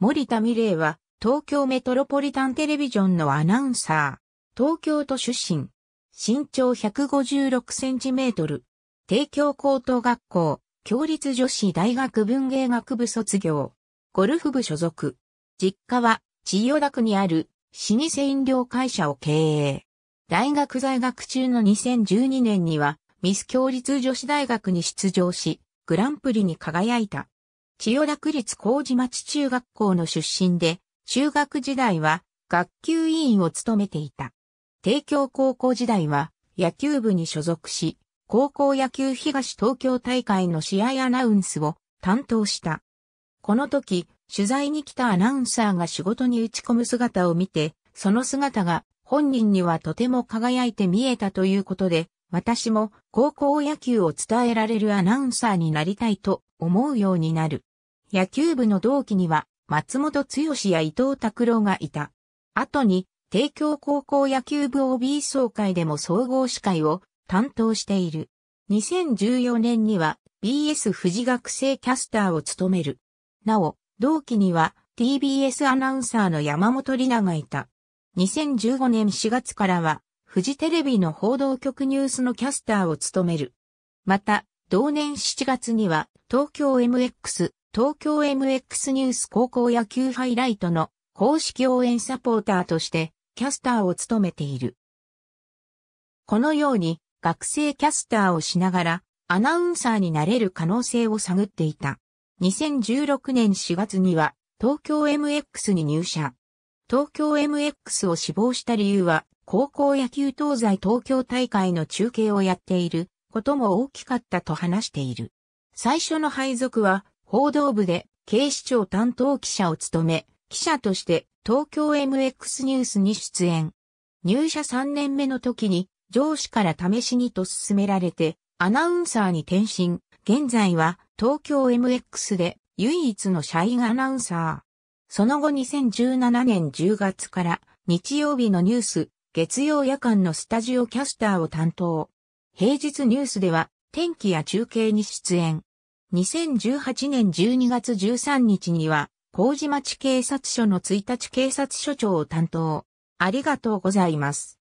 森田美玲は、東京メトロポリタンテレビジョンのアナウンサー、東京都出身、身長156センチメートル、帝京高等学校、共立女子大学文芸学部卒業、ゴルフ部所属、実家は千代田区にある老舗飲料会社を経営。大学在学中の2012年にはミス共立女子大学に出場し、グランプリに輝いた。千代田区立麹町中学校の出身で、中学時代は学級委員を務めていた。帝京高校時代は野球部に所属し、高校野球東東京大会の試合アナウンスを担当した。この時、取材に来たアナウンサーが仕事に打ち込む姿を見て、その姿が本人にはとても輝いて見えたということで、私も高校野球を伝えられるアナウンサーになりたいと思うようになる。野球部の同期には松本剛や伊藤拓郎がいた。後に帝京高校野球部 OB 総会でも総合司会を担当している。2014年には BS 富士学生キャスターを務める。なお、同期には TBS アナウンサーの山本里奈がいた。2015年4月からは、フジテレビの報道局ニュースのキャスターを務める。また、同年7月には、東京 MX、東京 MX ニュース高校野球ハイライトの公式応援サポーターとしてキャスターを務めている。このように学生キャスターをしながらアナウンサーになれる可能性を探っていた。2016年4月には東京 MX に入社。東京 MX を志望した理由は高校野球東西東京大会の中継をやっていることも大きかったと話している。最初の配属は、報道部で警視庁担当記者を務め、記者として東京 MX ニュースに出演。入社3年目の時に上司から試しにと勧められてアナウンサーに転身。現在は東京 MX で唯一の社員アナウンサー。その後2017年10月から日曜日のニュース、月曜夜間のスタジオキャスターを担当。平日ニュースでは天気や中継に出演。2018年12月13日には、麹町警察署の1日警察署長を担当。ありがとうございます。